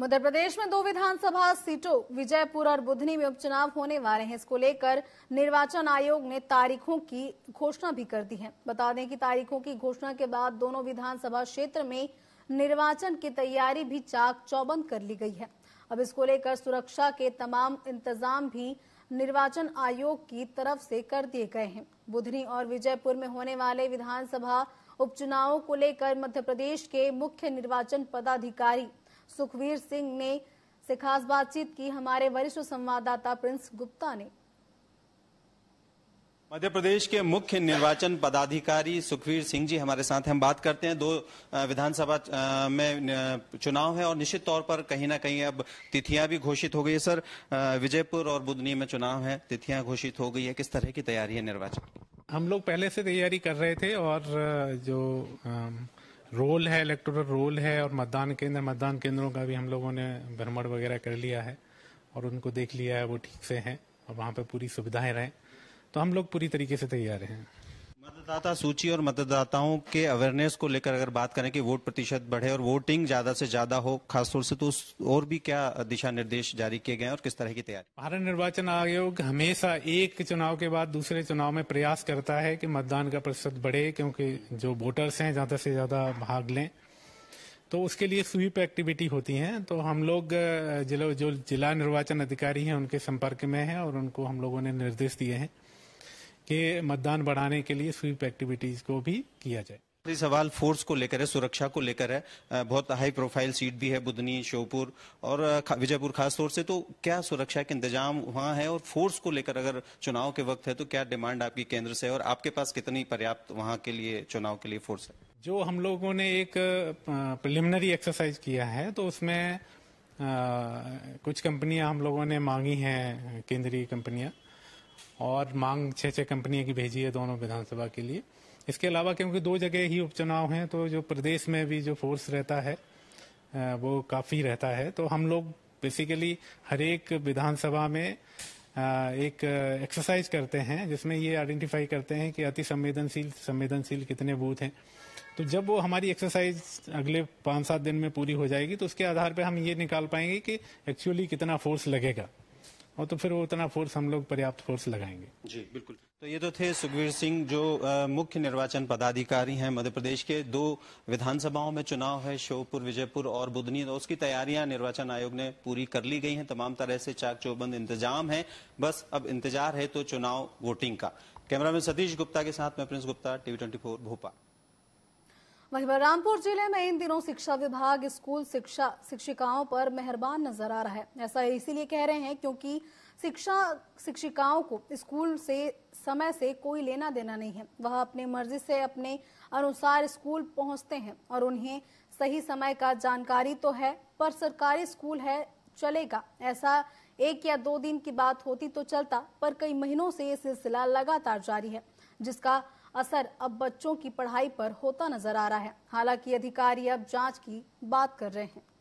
मध्य प्रदेश में दो विधानसभा सीटों विजयपुर और बुधनी में उपचुनाव होने वाले हैं इसको लेकर निर्वाचन आयोग ने तारीखों की घोषणा भी कर दी है बता दें कि तारीखों की घोषणा के बाद दोनों विधानसभा क्षेत्र में निर्वाचन की तैयारी भी चाक चौबंद कर ली गई है अब इसको लेकर सुरक्षा के तमाम इंतजाम भी निर्वाचन आयोग की तरफ से कर दिए गए हैं बुधनी और विजयपुर में होने वाले विधानसभा उपचुनावों को लेकर मध्य प्रदेश के मुख्य निर्वाचन पदाधिकारी सुखवीर सिंह ने से खास बातचीत की हमारे वरिष्ठ संवाददाता प्रिंस गुप्ता ने मध्य प्रदेश के मुख्य निर्वाचन पदाधिकारी सुखवीर सिंह जी हमारे साथ हम बात करते हैं दो विधानसभा में चुनाव है और निश्चित तौर पर कहीं ना कहीं अब तिथियां भी घोषित हो गई है सर विजयपुर और बुदनी में चुनाव है तिथियां घोषित हो गई है किस तरह की तैयारी है निर्वाचन हम लोग पहले से तैयारी कर रहे थे और जो रोल है इलेक्टोरल रोल है और मतदान केंद्र मतदान केंद्रों का भी हम लोगों ने भ्रमण वगैरह कर लिया है और उनको देख लिया है वो ठीक से हैं और वहाँ पर पूरी सुविधाएं रहें तो हम लोग पूरी तरीके से तैयार हैं मतदाता सूची और मतदाताओं के अवेयरनेस को लेकर अगर बात करें कि वोट प्रतिशत बढ़े और वोटिंग ज्यादा से ज्यादा हो खासतौर से तो और भी क्या दिशा निर्देश जारी किए गए और किस तरह की तैयारी भारत निर्वाचन आयोग हमेशा एक चुनाव के बाद दूसरे चुनाव में प्रयास करता है कि मतदान का प्रतिशत बढ़े क्योंकि जो वोटर्स हैं ज्यादा से ज्यादा भाग लें तो उसके लिए स्वीप एक्टिविटी होती है तो हम लोग जिला जो जिला निर्वाचन अधिकारी हैं उनके संपर्क में हैं और उनको हम लोगों ने निर्देश दिए हैं कि मतदान बढ़ाने के लिए स्वीप एक्टिविटीज को भी किया जाए सवाल फोर्स को लेकर है सुरक्षा को लेकर है बहुत हाई प्रोफाइल सीट भी है बुधनी श्योपुर और विजयपुर खासतौर से तो क्या सुरक्षा के इंतजाम वहाँ है और फोर्स को लेकर अगर चुनाव के वक्त है तो क्या डिमांड आपकी केंद्र से है और आपके पास कितनी पर्याप्त वहाँ के लिए चुनाव के लिए फोर्स है जो हम लोगों ने एक प्रिलिमिनरी एक्सरसाइज किया है तो उसमें आ, कुछ कंपनियां हम लोगों ने मांगी हैं केंद्रीय कंपनियां और मांग छः छः कंपनियों की भेजी है दोनों विधानसभा के लिए इसके अलावा क्योंकि दो जगह ही उपचुनाव हैं तो जो प्रदेश में भी जो फोर्स रहता है वो काफ़ी रहता है तो हम लोग बेसिकली हर एक विधानसभा में एक एक्सरसाइज करते हैं जिसमें ये आइडेंटिफाई करते हैं कि अति संवेदनशील संवेदनशील कितने बूथ हैं तो जब वो हमारी एक्सरसाइज अगले पाँच सात दिन में पूरी हो जाएगी तो उसके आधार पर हम ये निकाल पाएंगे कि एक्चुअली कितना फोर्स लगेगा और तो फिर उतना फोर्स हम लोग पर्याप्त फोर्स लगाएंगे जी बिल्कुल तो ये तो थे सुखवीर सिंह जो मुख्य निर्वाचन पदाधिकारी हैं मध्य प्रदेश के दो विधानसभाओं में चुनाव है शोपुर विजयपुर और बुधनी तो उसकी तैयारियां निर्वाचन आयोग ने पूरी कर ली गई हैं तमाम तरह से चाक चौबंद इंतजाम है बस अब इंतजार है तो चुनाव वोटिंग का कैमरा सतीश गुप्ता के साथ मैं प्रिंस गुप्ता टीवी ट्वेंटी भोपाल वहीं बलरामपुर जिले में इन दिनों शिक्षा विभाग स्कूल शिक्षा शिक्षिकाओं पर मेहरबान नजर आ रहा है ऐसा इसीलिए कह रहे हैं क्योंकि शिक्षा शिक्षिकाओं को स्कूल से समय से कोई लेना देना नहीं है वह अपनी मर्जी से अपने अनुसार स्कूल पहुंचते हैं और उन्हें सही समय का जानकारी तो है पर सरकारी स्कूल है चलेगा ऐसा एक या दो दिन की बात होती तो चलता पर कई महीनों से ये सिलसिला लगातार जारी है जिसका असर अब बच्चों की पढ़ाई पर होता नजर आ रहा है हालांकि अधिकारी अब जांच की बात कर रहे हैं